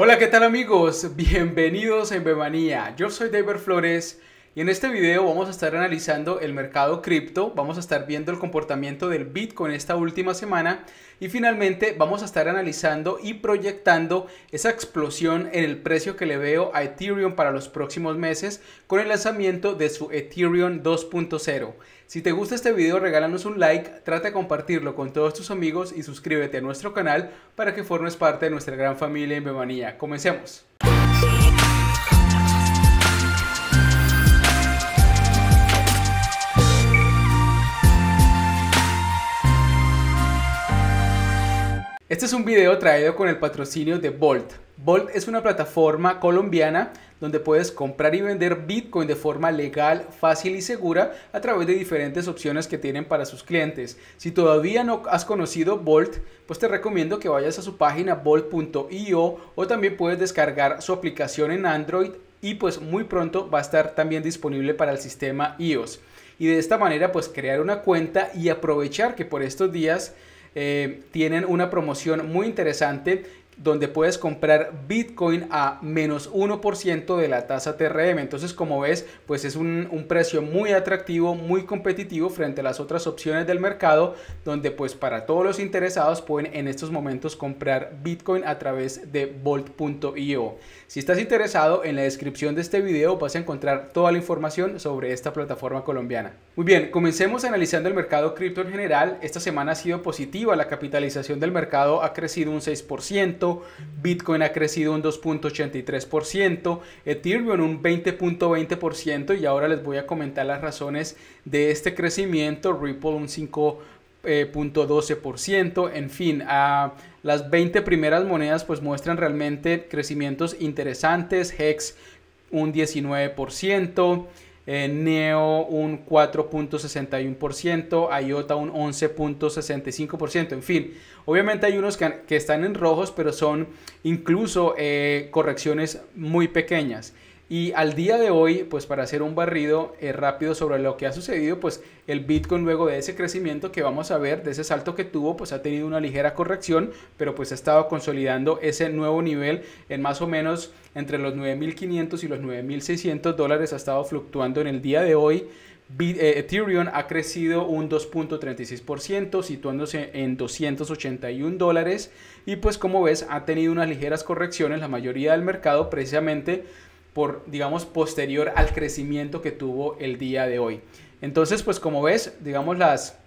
Hola, ¿qué tal amigos? Bienvenidos en Bebanía. Yo soy David Flores en este video vamos a estar analizando el mercado cripto, vamos a estar viendo el comportamiento del Bitcoin esta última semana y finalmente vamos a estar analizando y proyectando esa explosión en el precio que le veo a Ethereum para los próximos meses con el lanzamiento de su Ethereum 2.0. Si te gusta este video, regálanos un like, trata de compartirlo con todos tus amigos y suscríbete a nuestro canal para que formes parte de nuestra gran familia en Bemanía. Comencemos. Este es un video traído con el patrocinio de Bolt. Bolt es una plataforma colombiana donde puedes comprar y vender Bitcoin de forma legal, fácil y segura a través de diferentes opciones que tienen para sus clientes. Si todavía no has conocido Bolt, pues te recomiendo que vayas a su página bolt.io o también puedes descargar su aplicación en Android y pues muy pronto va a estar también disponible para el sistema iOS. Y de esta manera pues crear una cuenta y aprovechar que por estos días eh, tienen una promoción muy interesante donde puedes comprar Bitcoin a menos 1% de la tasa TRM. Entonces, como ves, pues es un, precio muy atractivo, muy competitivo frente a las otras opciones del mercado, donde pues para todos los interesados pueden en estos momentos comprar Bitcoin a través de Volt.io Si estás interesado, en la descripción de este video vas a encontrar toda la información sobre esta plataforma colombiana. Muy bien, comencemos analizando el mercado cripto en general. Esta semana ha sido positiva, la capitalización del mercado ha crecido un 6%, Bitcoin ha crecido un 2.83%, Ethereum un 20.20% y ahora les voy a comentar las razones de este crecimiento, Ripple un 5.12%, eh, en fin, ah, las 20 primeras monedas pues muestran realmente crecimientos interesantes, Hex un 19%, eh, Neo un 4.61%, IOTA un 11.65%, en fin. Obviamente hay unos que, están en rojos, pero son incluso eh, correcciones muy pequeñas. Y al día de hoy, pues para hacer un barrido eh, rápido sobre lo que ha sucedido, pues el Bitcoin luego de ese crecimiento que vamos a ver, de ese salto que tuvo, pues ha tenido una ligera corrección, pero pues ha estado consolidando ese nuevo nivel en más o menos entre los 9.500 y los 9.600 dólares, ha estado fluctuando en el día de hoy. Eh, Ethereum ha crecido un 2.36%, situándose en 281 dólares y pues como ves ha tenido unas ligeras correcciones la mayoría del mercado precisamente por, digamos, posterior al crecimiento que tuvo el día de hoy. Entonces, pues como ves, digamos, las,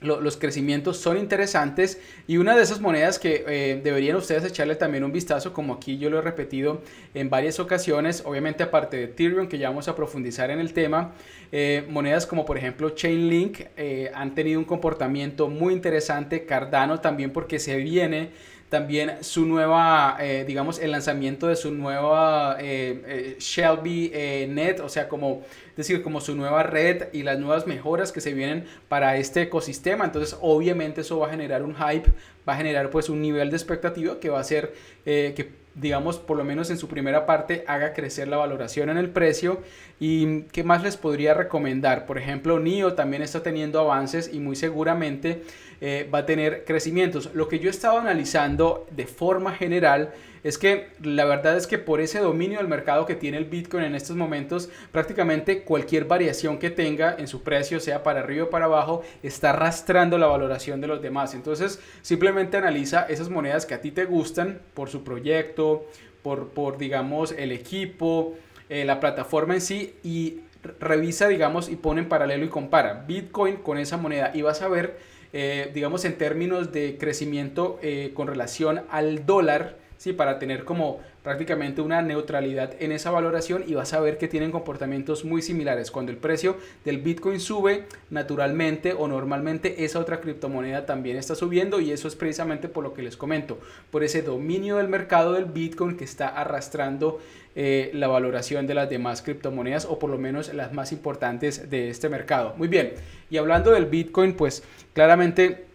los crecimientos son interesantes y una de esas monedas que eh, deberían ustedes echarle también un vistazo, como aquí yo lo he repetido en varias ocasiones, obviamente aparte de Ethereum, que ya vamos a profundizar en el tema, eh, monedas como por ejemplo Chainlink eh, han tenido un comportamiento muy interesante, Cardano también porque se viene también su nueva, eh, digamos, el lanzamiento de su nueva eh, eh, Shelby Net, o sea, como decir, como su nueva red y las nuevas mejoras que se vienen para este ecosistema. Entonces, obviamente eso va a generar un hype, va a generar pues un nivel de expectativa que va a ser, que digamos, por lo menos en su primera parte, haga crecer la valoración en el precio. ¿Y qué más les podría recomendar? Por ejemplo, NIO también está teniendo avances y muy seguramente eh, va a tener crecimientos. Lo que yo he estado analizando de forma general es que la verdad es que por ese dominio del mercado que tiene el Bitcoin en estos momentos, prácticamente cualquier variación que tenga en su precio, sea para arriba o para abajo, está arrastrando la valoración de los demás. Entonces, simplemente analiza esas monedas que a ti te gustan por su proyecto, por, por digamos, el equipo, eh, la plataforma en sí y revisa, digamos, y pone en paralelo y compara Bitcoin con esa moneda y vas a ver, eh, digamos, en términos de crecimiento eh, con relación al dólar, ¿sí? para tener como prácticamente una neutralidad en esa valoración y vas a ver que tienen comportamientos muy similares. Cuando el precio del Bitcoin sube, naturalmente o normalmente esa otra criptomoneda también está subiendo y eso es precisamente por lo que les comento, por ese dominio del mercado del Bitcoin que está arrastrando eh, la valoración de las demás criptomonedas o por lo menos las más importantes de este mercado. Muy bien, y hablando del Bitcoin, pues claramente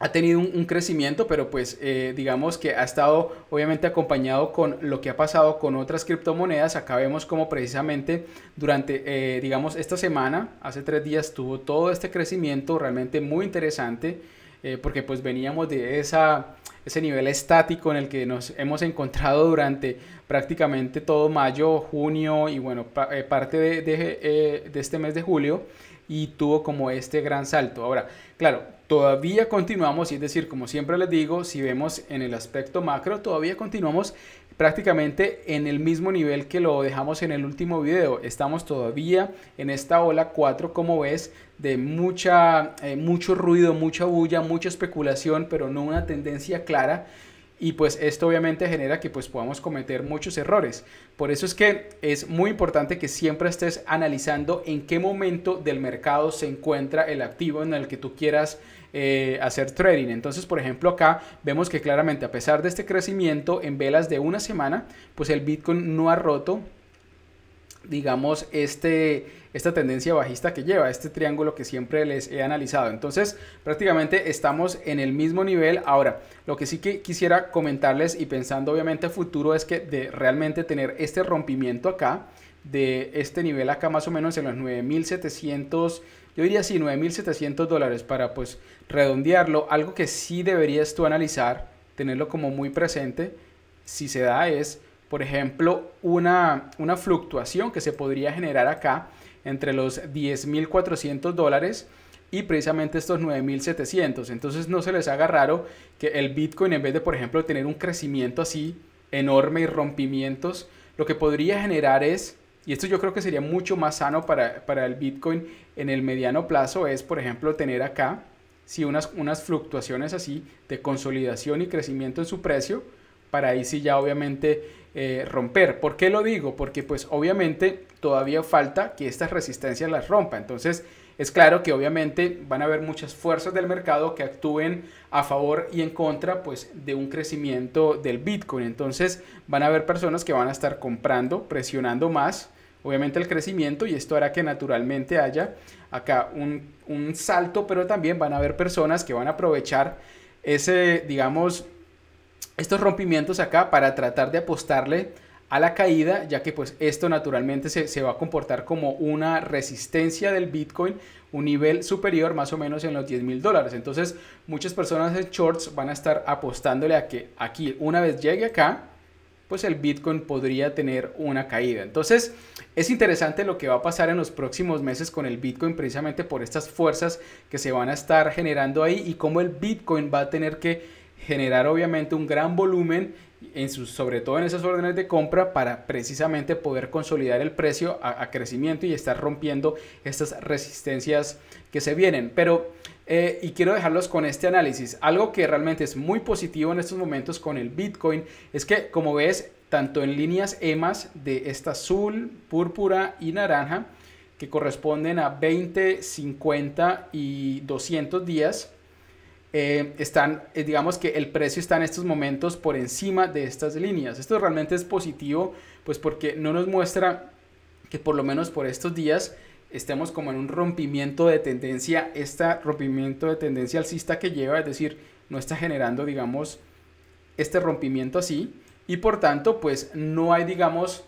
ha tenido un, crecimiento, pero pues eh, digamos que ha estado obviamente acompañado con lo que ha pasado con otras criptomonedas. Acá vemos como precisamente durante, eh, digamos, esta semana, hace tres días, tuvo todo este crecimiento realmente muy interesante, eh, porque pues veníamos de esa, ese nivel estático en el que nos hemos encontrado durante prácticamente todo mayo, junio y bueno, parte de este mes de julio y tuvo como este gran salto. Ahora, claro, Todavía continuamos, y es decir, como siempre les digo, si vemos en el aspecto macro, todavía continuamos prácticamente en el mismo nivel que lo dejamos en el último video. Estamos todavía en esta ola 4, como ves, de mucha, eh, mucho ruido, mucha bulla, mucha especulación, pero no una tendencia clara y pues esto obviamente genera que pues podamos cometer muchos errores. Por eso es que es muy importante que siempre estés analizando en qué momento del mercado se encuentra el activo en el que tú quieras eh, hacer trading. Entonces, por ejemplo, acá vemos que claramente a pesar de este crecimiento en velas de una semana, pues el Bitcoin no ha roto digamos, este, esta tendencia bajista que lleva, este triángulo que siempre les he analizado. Entonces, prácticamente estamos en el mismo nivel. Ahora, lo que sí que quisiera comentarles y pensando obviamente a futuro es que de realmente tener este rompimiento acá, de este nivel acá más o menos en los 9.700, yo diría sí, 9.700 dólares para pues redondearlo. Algo que sí deberías tú analizar, tenerlo como muy presente, si se da es, por ejemplo, una, una fluctuación que se podría generar acá entre los 10.400 dólares y precisamente estos 9.700. Entonces no se les haga raro que el Bitcoin en vez de, por ejemplo, tener un crecimiento así enorme y rompimientos, lo que podría generar es, y esto yo creo que sería mucho más sano para, el Bitcoin en el mediano plazo, es, por ejemplo, tener acá, si unas, unas fluctuaciones así de consolidación y crecimiento en su precio, para ahí sí ya obviamente eh, romper. ¿Por qué lo digo? Porque pues obviamente todavía falta que estas resistencias las rompa. Entonces es claro que obviamente van a haber muchas fuerzas del mercado que actúen a favor y en contra pues de un crecimiento del Bitcoin. Entonces van a haber personas que van a estar comprando, presionando más obviamente el crecimiento y esto hará que naturalmente haya acá un, un salto, pero también van a haber personas que van a aprovechar ese, digamos, estos rompimientos acá para tratar de apostarle a la caída, ya que pues esto naturalmente se, va a comportar como una resistencia del Bitcoin, un nivel superior más o menos en los 10 mil dólares. Entonces muchas personas en shorts van a estar apostándole a que aquí, una vez llegue acá, pues el Bitcoin podría tener una caída. Entonces es interesante lo que va a pasar en los próximos meses con el Bitcoin precisamente por estas fuerzas que se van a estar generando ahí y cómo el Bitcoin va a tener que generar obviamente un gran volumen, en sobre todo en esas órdenes de compra, para precisamente poder consolidar el precio a, crecimiento y estar rompiendo estas resistencias que se vienen. Pero eh, y quiero dejarlos con este análisis. Algo que realmente es muy positivo en estos momentos con el Bitcoin es que, como ves, tanto en líneas EMAS de esta azul, púrpura y naranja, que corresponden a 20, 50 y 200 días, eh, están, eh, digamos que el precio está en estos momentos por encima de estas líneas. Esto realmente es positivo, pues porque no nos muestra que por lo menos por estos días estemos como en un rompimiento de tendencia, este rompimiento de tendencia alcista que lleva, es decir, no está generando, digamos, este rompimiento así, y por tanto, pues no hay, digamos,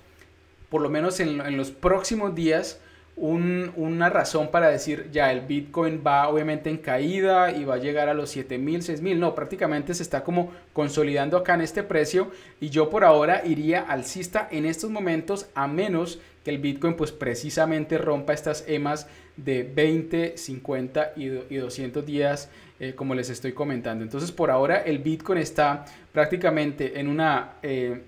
por lo menos en los próximos días, una razón para decir, ya, el Bitcoin va obviamente en caída y va a llegar a los 7.000, 6.000. No, prácticamente se está como consolidando acá en este precio y yo por ahora iría alcista en estos momentos a menos que el Bitcoin pues precisamente rompa estas EMAs de 20, 50 y 200 días eh, como les estoy comentando. Entonces por ahora el Bitcoin está prácticamente en una, eh,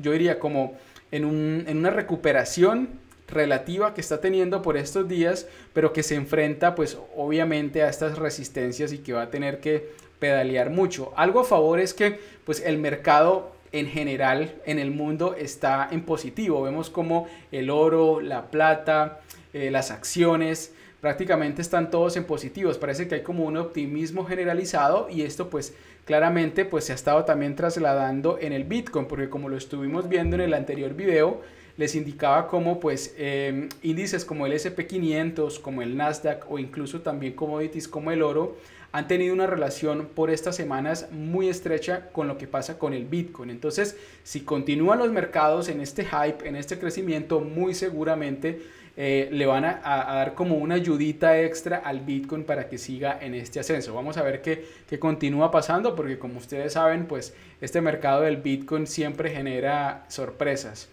yo diría como en, en una recuperación relativa que está teniendo por estos días, pero que se enfrenta pues obviamente a estas resistencias y que va a tener que pedalear mucho. Algo a favor es que pues el mercado en general en el mundo está en positivo. Vemos como el oro, la plata, eh, las acciones, prácticamente están todos en positivos. Parece que hay como un optimismo generalizado y esto pues claramente pues se ha estado también trasladando en el Bitcoin, porque como lo estuvimos viendo en el anterior video, les indicaba cómo pues em, índices como el SP500, como el Nasdaq o incluso también commodities como el oro han tenido una relación por estas semanas muy estrecha con lo que pasa con el Bitcoin. Entonces, si continúan los mercados en este hype, en este crecimiento, muy seguramente eh, le van a, dar como una ayudita extra al Bitcoin para que siga en este ascenso. Vamos a ver qué, qué continúa pasando, porque como ustedes saben, pues este mercado del Bitcoin siempre genera sorpresas.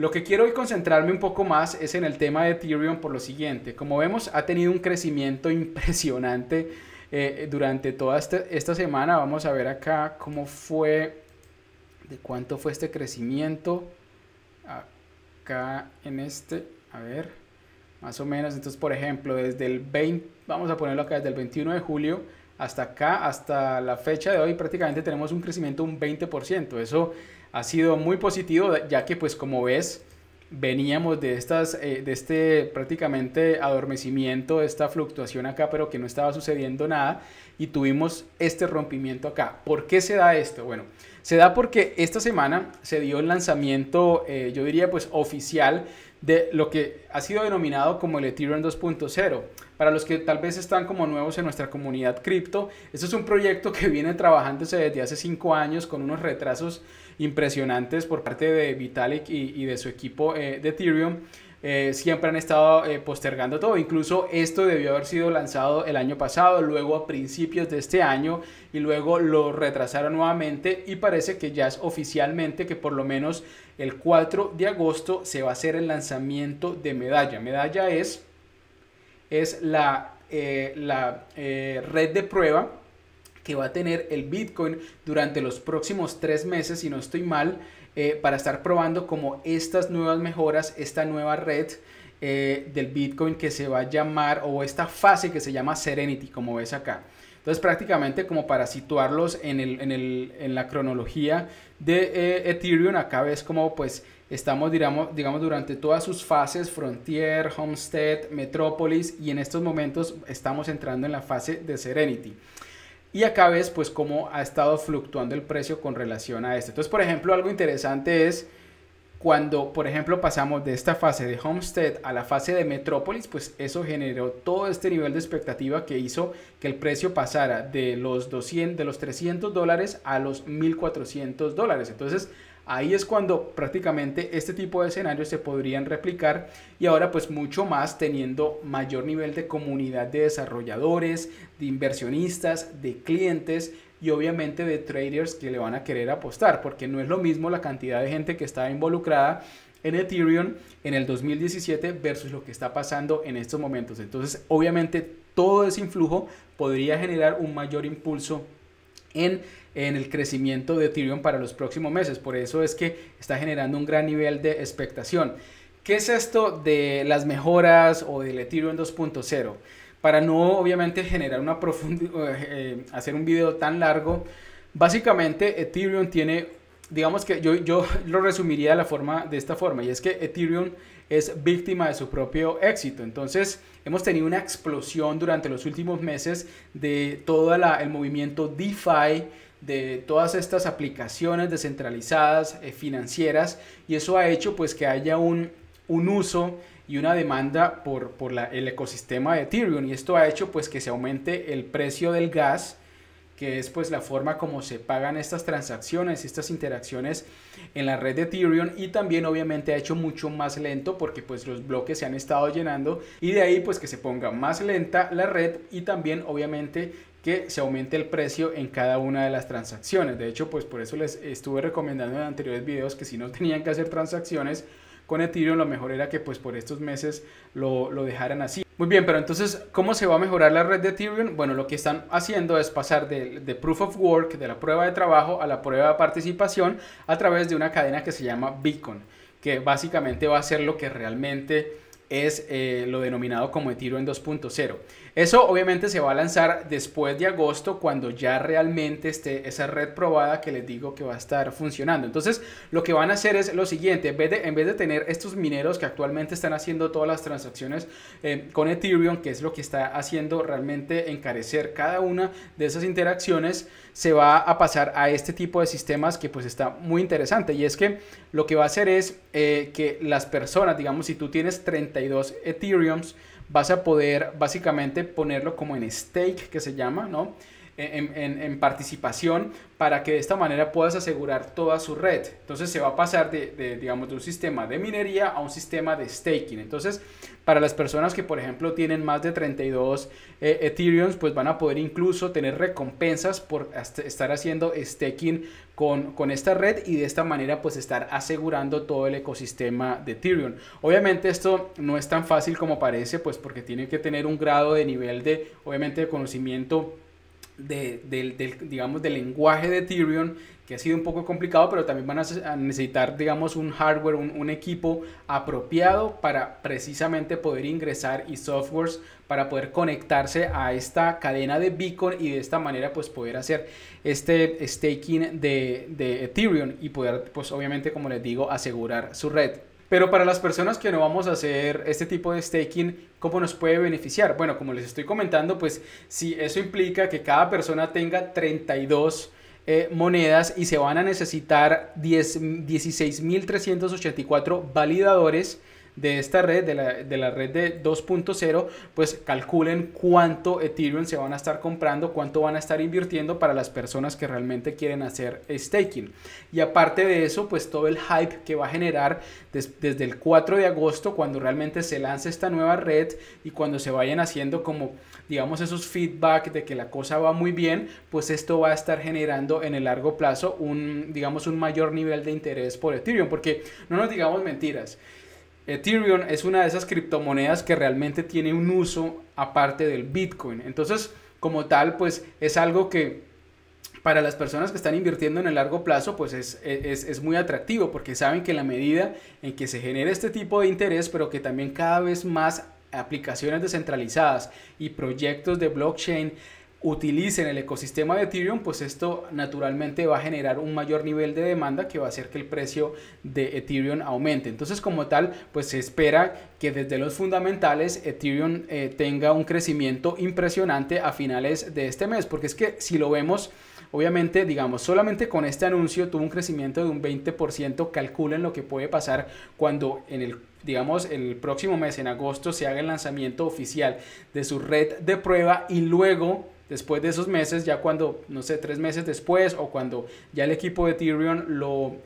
Lo que quiero hoy concentrarme un poco más es en el tema de Ethereum por lo siguiente. Como vemos, ha tenido un crecimiento impresionante eh, durante toda este, esta semana. Vamos a ver acá cómo fue, de cuánto fue este crecimiento. Acá en este, a ver, más o menos. Entonces, por ejemplo, desde el 20, vamos a ponerlo acá, desde el 21 de julio hasta acá, hasta la fecha de hoy, prácticamente tenemos un crecimiento de un 20%. Eso ha sido muy positivo, ya que pues como ves, veníamos de, estas, eh, de este prácticamente adormecimiento, esta fluctuación acá, pero que no estaba sucediendo nada y tuvimos este rompimiento acá. ¿Por qué se da esto? Bueno, se da porque esta semana se dio el lanzamiento, eh, yo diría pues oficial de lo que ha sido denominado como el Ethereum 2.0. Para los que tal vez están como nuevos en nuestra comunidad cripto, este es un proyecto que viene trabajándose desde hace cinco años con unos retrasos impresionantes por parte de Vitalik y, de su equipo eh, de Ethereum. Eh, siempre han estado eh, postergando todo. Incluso esto debió haber sido lanzado el año pasado, luego a principios de este año y luego lo retrasaron nuevamente y parece que ya es oficialmente que por lo menos el 4 de agosto se va a hacer el lanzamiento de medalla. Medalla es, es la, eh, la red de prueba que va a tener el Bitcoin durante los próximos tres meses, si no estoy mal. Eh, para estar probando como estas nuevas mejoras, esta nueva red eh, del Bitcoin que se va a llamar, o esta fase que se llama Serenity, como ves acá. Entonces prácticamente como para situarlos en, la cronología de eh, Ethereum, acá ves como pues estamos digamos, digamos durante todas sus fases, Frontier, Homestead, Metropolis y en estos momentos estamos entrando en la fase de Serenity y acá ves pues cómo ha estado fluctuando el precio con relación a esto. Entonces, por ejemplo, algo interesante es cuando, por ejemplo, pasamos de esta fase de Homestead a la fase de Metrópolis, pues eso generó todo este nivel de expectativa que hizo que el precio pasara de los 200, de los 300 dólares a los 1400 dólares. Entonces, Ahí es cuando prácticamente este tipo de escenarios se podrían replicar y ahora pues mucho más teniendo mayor nivel de comunidad de desarrolladores, de inversionistas, de clientes y obviamente de traders que le van a querer apostar, porque no es lo mismo la cantidad de gente que está involucrada en Ethereum en el 2017 versus lo que está pasando en estos momentos. Entonces, obviamente todo ese influjo podría generar un mayor impulso en en el crecimiento de Ethereum para los próximos meses. Por eso es que está generando un gran nivel de expectación. ¿Qué es esto de las mejoras o del Ethereum 2.0? Para no obviamente generar una profundidad, eh, hacer un video tan largo, básicamente Ethereum tiene, digamos que yo, yo lo resumiría de, la forma, de esta forma, y es que Ethereum es víctima de su propio éxito. Entonces, hemos tenido una explosión durante los últimos meses de todo el movimiento DeFi de todas estas aplicaciones descentralizadas eh, financieras y eso ha hecho pues que haya un, un uso y una demanda por, la, el ecosistema de Ethereum y esto ha hecho pues que se aumente el precio del gas que es pues la forma como se pagan estas transacciones, estas interacciones en la red de Ethereum y también obviamente ha hecho mucho más lento porque pues los bloques se han estado llenando y de ahí pues que se ponga más lenta la red y también obviamente que se aumente el precio en cada una de las transacciones. De hecho, pues por eso les estuve recomendando en anteriores videos que si no tenían que hacer transacciones con Ethereum, lo mejor era que pues por estos meses lo, dejaran así. Muy bien, pero entonces, ¿cómo se va a mejorar la red de Ethereum? Bueno, lo que están haciendo es pasar de, de, Proof of Work, de la prueba de trabajo, a la prueba de participación a través de una cadena que se llama Beacon, que básicamente va a ser lo que realmente es eh, lo denominado como Ethereum 2.0. Eso obviamente se va a lanzar después de agosto cuando ya realmente esté esa red probada que les digo que va a estar funcionando. Entonces lo que van a hacer es lo siguiente, en vez de, tener estos mineros que actualmente están haciendo todas las transacciones eh, con Ethereum, que es lo que está haciendo realmente encarecer cada una de esas interacciones, se va a pasar a este tipo de sistemas que pues está muy interesante. Y es que lo que va a hacer es eh, que las personas, digamos, si tú tienes 30 dos Ethereums, vas a poder básicamente ponerlo como en stake, que se llama, ¿no? en, participación para que de esta manera puedas asegurar toda su red. Entonces se va a pasar de, digamos, de un sistema de minería a un sistema de staking. Entonces, para las personas que, por ejemplo, tienen más de 32 eh, Ethereum, pues van a poder incluso tener recompensas por estar haciendo staking con, con esta red y de esta manera pues estar asegurando todo el ecosistema de Ethereum. Obviamente esto no es tan fácil como parece, pues porque tiene que tener un grado de nivel de, obviamente, de conocimiento del, digamos, del lenguaje de Ethereum, que ha sido un poco complicado, pero también van a necesitar, digamos, un hardware, un, equipo apropiado para precisamente poder ingresar y softwares para poder conectarse a esta cadena de beacon y de esta manera pues poder hacer este staking de, de Ethereum y poder pues obviamente como les digo asegurar su red. Pero para las personas que no vamos a hacer este tipo de staking, ¿cómo nos puede beneficiar? Bueno, como les estoy comentando, pues si eso implica que cada persona tenga 32 eh, monedas y se van a necesitar 16.384 validadores, de esta red, de la, de la red de 2.0, pues calculen cuánto Ethereum se van a estar comprando, cuánto van a estar invirtiendo para las personas que realmente quieren hacer staking. Y aparte de eso, pues todo el hype que va a generar desde el 4 de agosto, cuando realmente se lance esta nueva red y cuando se vayan haciendo como, digamos, esos feedback de que la cosa va muy bien, pues esto va a estar generando en el largo plazo un, digamos, un mayor nivel de interés por Ethereum, porque no nos digamos mentiras. Ethereum es una de esas criptomonedas que realmente tiene un uso aparte del Bitcoin. Entonces, como tal, pues es algo que para las personas que están invirtiendo en el largo plazo, pues es, es, muy atractivo porque saben que en la medida en que se genera este tipo de interés, pero que también cada vez más aplicaciones descentralizadas y proyectos de blockchain utilicen el ecosistema de Ethereum, pues esto naturalmente va a generar un mayor nivel de demanda que va a hacer que el precio de Ethereum aumente. Entonces, como tal, pues se espera que desde los fundamentales Ethereum eh, tenga un crecimiento impresionante a finales de este mes, porque es que si lo vemos... Obviamente, digamos, solamente con este anuncio tuvo un crecimiento de un 20%. Calculen lo que puede pasar cuando en el digamos, el próximo mes, en agosto, se haga el lanzamiento oficial de su red de prueba y luego Después de esos meses, ya cuando, no sé, tres meses después o cuando ya el equipo de Ethereum lo,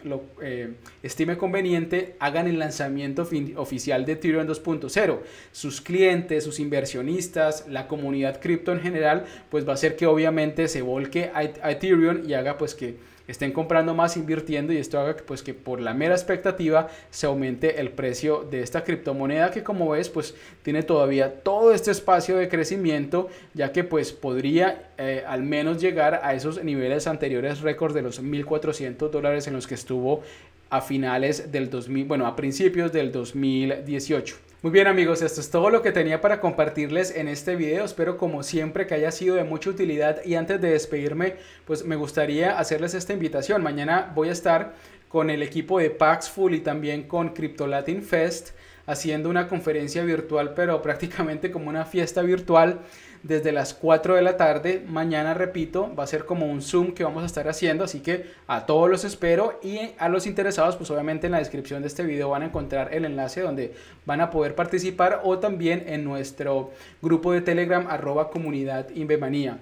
eh, estime conveniente, hagan el lanzamiento oficial de Tyrion 2.0. Sus clientes, sus inversionistas, la comunidad cripto en general, pues va a ser que obviamente se volque a, a y haga pues que estén comprando más, invirtiendo y esto haga que, pues, que por la mera expectativa se aumente el precio de esta criptomoneda que como ves pues tiene todavía todo este espacio de crecimiento ya que pues podría eh, al menos llegar a esos niveles anteriores récord de los 1.400 dólares en los que estuvo a finales del 2000, bueno, a principios del 2018. Muy bien amigos, esto es todo lo que tenía para compartirles en este video. Espero como siempre que haya sido de mucha utilidad y antes de despedirme, pues me gustaría hacerles esta invitación. Mañana voy a estar con el equipo de Paxful y también con Latin Fest haciendo una conferencia virtual, pero prácticamente como una fiesta virtual desde las 4 de la tarde. Mañana, repito, va a ser como un Zoom que vamos a estar haciendo, así que a todos los espero y a los interesados, pues obviamente en la descripción de este video van a encontrar el enlace donde van a poder participar o también en nuestro grupo de Telegram arroba comunidad Invemanía.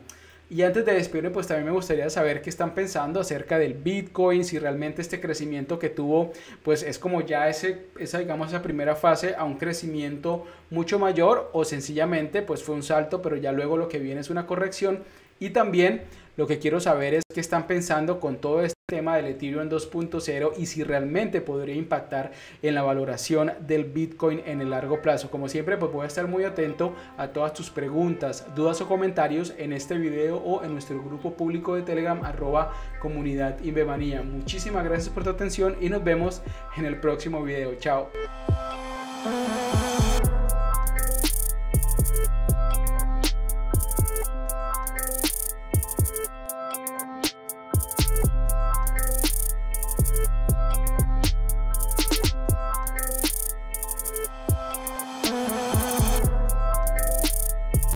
Y antes de despedirme, pues también me gustaría saber qué están pensando acerca del Bitcoin, si realmente este crecimiento que tuvo, pues es como ya esa, digamos, esa primera fase a un crecimiento mucho mayor o sencillamente pues fue un salto, pero ya luego lo que viene es una corrección. Y también lo que quiero saber es qué están pensando con todo este tema del Ethereum 2.0 y si realmente podría impactar en la valoración del Bitcoin en el largo plazo. Como siempre, pues voy a estar muy atento a todas tus preguntas, dudas o comentarios en este video o en nuestro grupo público de Telegram arroba comunidad Muchísimas gracias por tu atención y nos vemos en el próximo video. Chao.